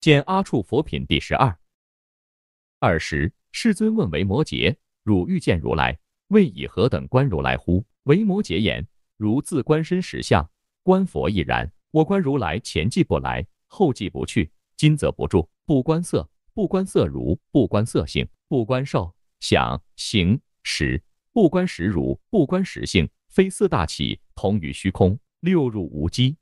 见阿处佛品第十二二十世尊问为摩诘汝欲见如来为以何等观如来乎？为摩诘言：如自观身实相，观佛亦然。我观如来前即不来，后即不去，今则不住，不观色，不观色如，不观色性，不观受想行识，不观实如，不观实性，非四大起，同于虚空。六入无机，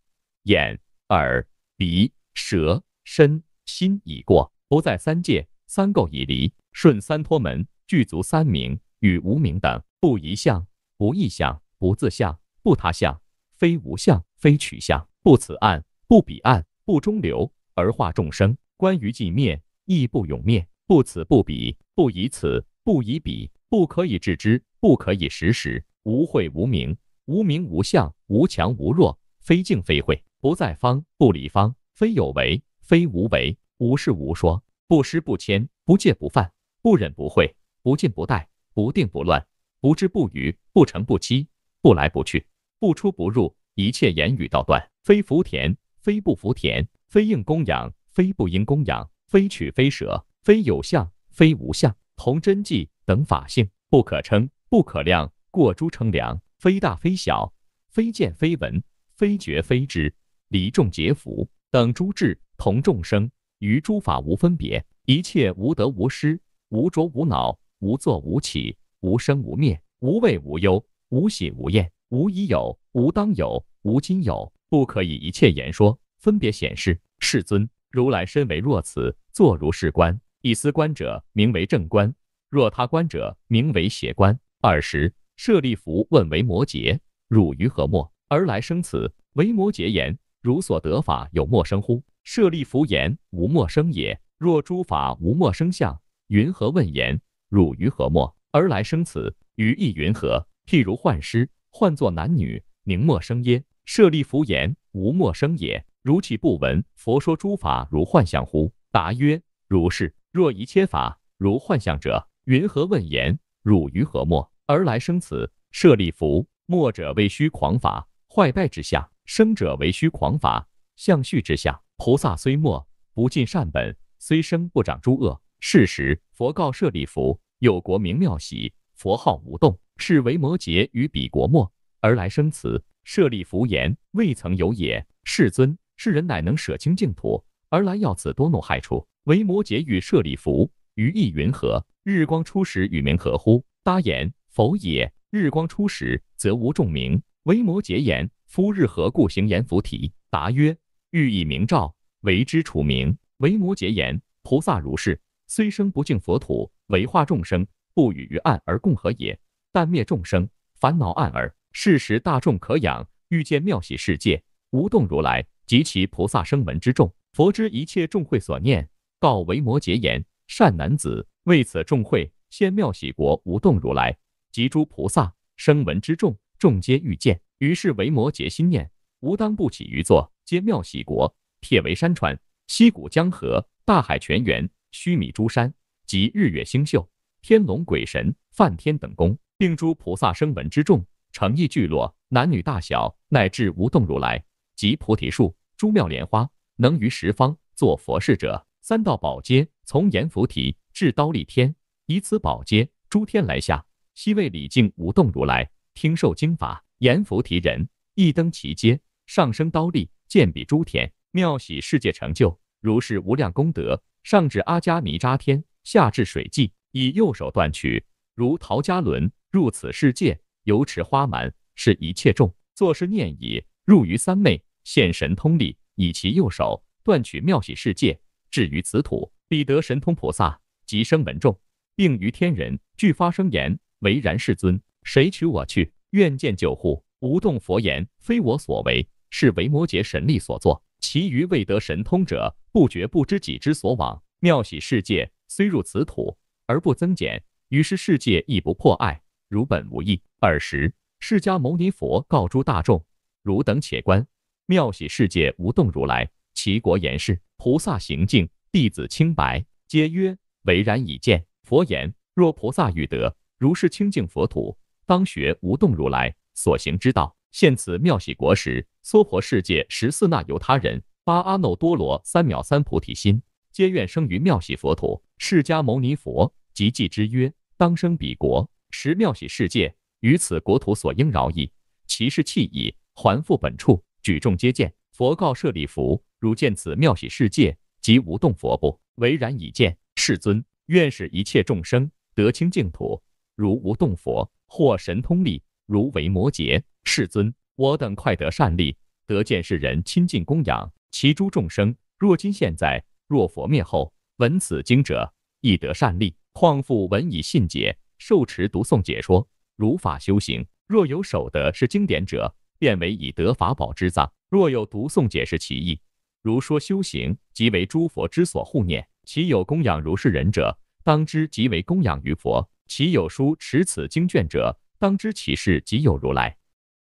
眼耳鼻舌身。心已过，不在三界；三垢已离，顺三脱门具足三明与无明等。不一相，不异相，不自相，不他相，非无相，非取相。不此岸，不彼岸，不中流，而化众生。关于寂灭，亦不永灭。不此不彼，不以此，不以彼，不可以知之，不可以实时，无会无名，无名无相，无强无弱，非静非会，不在方，不离方，非有为。非无为，无事无说，不施不迁，不戒不犯，不忍不讳，不进不怠，不定不乱，不知不愚，不成不欺，不来不去，不出不入，一切言语道断。非福田，非不福田，非应供养，非不应供养，非取非舍，非有相，非无相，同真迹等法性，不可称，不可量，过诸称量，非大非小，非见非闻，非觉非知，离众皆福。等诸智同众生于诸法无分别，一切无得无失，无着无恼，无作无起，无生无灭，无畏无忧，无喜无厌，无已有，无当有，无今有，不可以一切言说分别显示。世尊，如来身为若此，坐如是观，以思观者名为正观；若他观者名为邪观。二十，舍利弗问为摩诘：“汝于何末而来生此？”为摩诘言。如所得法有莫生乎？舍利弗言：无莫生也。若诸法无莫生相，云何问言？汝于何莫而来生此？于意云何？譬如幻师幻作男女，宁莫生耶？舍利弗言：无莫生也。如其不闻佛说诸法如幻象乎？答曰：如是。若一切法如幻象者，云何问言？汝于何莫而来生此？舍利弗：莫者谓虚狂法坏败之相。生者为虚狂法相续之相，菩萨虽末不尽善本，虽生不长诸恶。是时佛告舍利弗：有国名妙喜，佛号无动，是为摩诘于彼国末而来生此。舍利弗言：未曾有也。世尊，世人乃能舍清净土而来要此多怒害处。为摩诘与舍利弗于意云何？日光初时与名何乎？答言：否也。日光初时则无众名。为摩诘言。夫日何故行言菩提？答曰：欲以明照，为之处明。为摩诘言：菩萨如是，虽生不敬佛土，为化众生，不与于暗而共和也。但灭众生烦恼暗耳。是时大众可仰，遇见妙喜世界，无动如来及其菩萨声闻之众。佛知一切众会所念，告为摩诘言：善男子，为此众会现妙喜国无动如来及诸菩萨声闻之众，众皆遇见。于是维摩诘心念：吾当不起于座，皆妙喜国，铁为山川，溪谷江河，大海泉源，须弥诸山，及日月星宿、天龙鬼神、梵天等宫，并诸菩萨声闻之众，诚意聚落，男女大小，乃至无动如来及菩提树、诸妙莲花，能于十方作佛事者，三道宝阶，从阎浮提至刀立天，以此宝阶，诸天来下，悉为礼敬无动如来，听受经法。阎浮提人一登其阶，上升刀立，剑比诸天妙喜世界成就，如是无量功德，上至阿迦弥扎天，下至水际，以右手断取如陶家轮，入此世界游池花满，是一切众作是念已，入于三昧，现神通力，以其右手断取妙喜世界，至于此土，彼得神通菩萨，即生闻众，并于天人具发生言：唯然世尊，谁取我去？愿见救护，无动佛言，非我所为，是为摩诘神力所作。其余未得神通者，不觉不知己之所往。妙喜世界虽入此土，而不增减，于是世界亦不破碍，如本无异。尔时，释迦牟尼佛告诸大众：汝等且观妙喜世界无动如来，其国言是，菩萨行净，弟子清白，皆曰：唯然已见。佛言：若菩萨欲得如是清净佛土，当学无动如来所行之道。现此妙喜国时，娑婆世界十四那由他人八阿耨多罗三藐三菩提心，皆愿生于妙喜佛土。释迦牟尼佛即记之曰：当生彼国时，妙喜世界于此国土所应饶矣。其是弃矣，还复本处。举众皆见佛告舍利弗：汝见此妙喜世界，即无动佛不唯然已见。世尊愿使一切众生得清净土，如无动佛。或神通力，如为摩诘世尊，我等快得善力，得见世人亲近供养其诸众生。若今现在，若佛灭后，闻此经者，亦得善力。况复闻以信解，受持读诵解说，如法修行。若有守得是经典者，便为以得法宝之藏。若有读诵解释其意，如说修行，即为诸佛之所护念。其有供养如是人者，当知即为供养于佛。其有书持此经卷者，当知其事即有如来。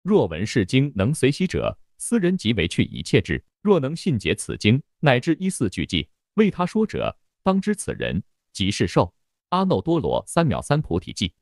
若闻是经能随喜者，斯人即为去一切智。若能信解此经，乃至一四句偈，为他说者，当知此人即是受阿耨多罗三藐三菩提记。